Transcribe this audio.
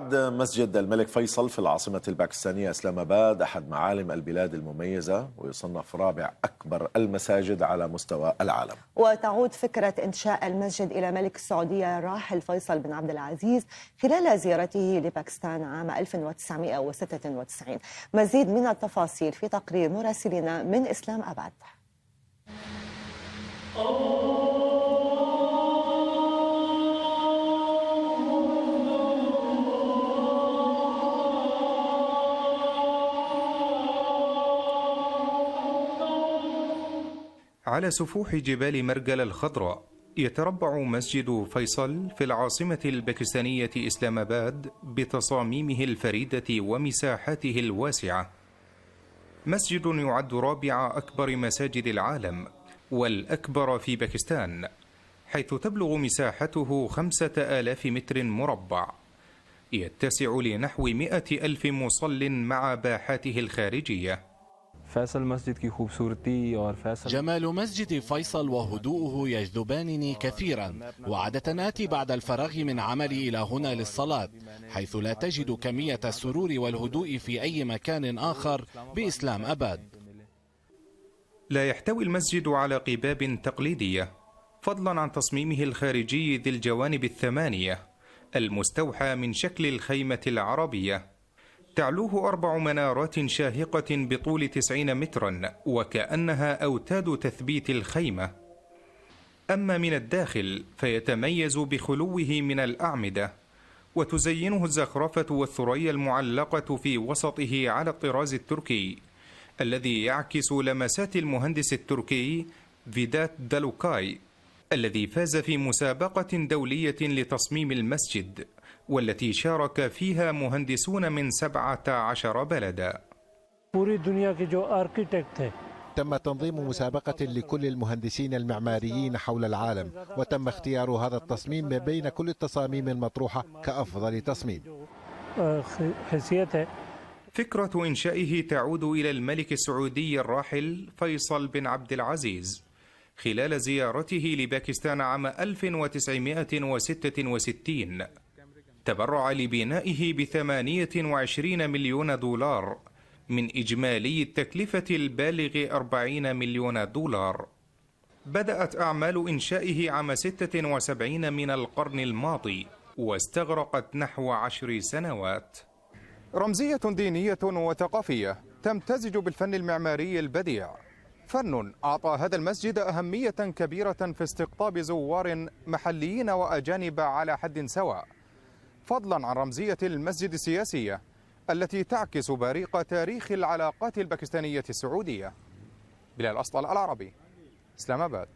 بعد مسجد الملك فيصل في العاصمة الباكستانية اسلام اباد أحد معالم البلاد المميزة ويصنف رابع أكبر المساجد على مستوى العالم. وتعود فكرة إنشاء المسجد إلى ملك السعودية الراحل فيصل بن عبد العزيز خلال زيارته لباكستان عام 1996. مزيد من التفاصيل في تقرير مراسلنا من اسلام اباد. على سفوح جبال مرجل الخضراء يتربع مسجد فيصل في العاصمة الباكستانية إسلام آباد بتصاميمه الفريدة ومساحاته الواسعة مسجد يعد رابع أكبر مساجد العالم والأكبر في باكستان حيث تبلغ مساحته خمسة آلاف متر مربع يتسع لنحو مئة ألف مصل مع باحاته الخارجية فيصل مسجد كي خوبصورتي اور فيصل جمال مسجد فيصل وهدوءه يجذبانني كثيرا وعادة آتي بعد الفراغ من عملي إلى هنا للصلاة حيث لا تجد كمية السرور والهدوء في أي مكان آخر بإسلام أباد لا يحتوي المسجد على قباب تقليدية فضلا عن تصميمه الخارجي ذي الجوانب الثمانية المستوحى من شكل الخيمة العربية تعلوه أربع منارات شاهقة بطول تسعين مترا وكأنها أوتاد تثبيت الخيمة أما من الداخل فيتميز بخلوه من الأعمدة وتزينه الزخرفة والثريا المعلقة في وسطه على الطراز التركي الذي يعكس لمسات المهندس التركي فيدات دالوكاي الذي فاز في مسابقة دولية لتصميم المسجد والتي شارك فيها مهندسون من 17 بلدا تم تنظيم مسابقة لكل المهندسين المعماريين حول العالم وتم اختيار هذا التصميم بين كل التصاميم المطروحة كأفضل تصميم فكرة إنشائه تعود إلى الملك السعودي الراحل فيصل بن عبد العزيز خلال زيارته لباكستان عام 1966 تبرع لبنائه ب 28 مليون دولار من إجمالي التكلفة البالغ 40 مليون دولار بدأت أعمال إنشائه عام 76 من القرن الماضي واستغرقت نحو عشر سنوات رمزية دينية وثقافية تمتزج بالفن المعماري البديع فن أعطى هذا المسجد أهمية كبيرة في استقطاب زوار محليين وأجانب على حد سواء فضلا عن رمزية المسجد السياسية التي تعكس بريق تاريخ العلاقات الباكستانية السعودية بلال أسطل العربي اسلام آباد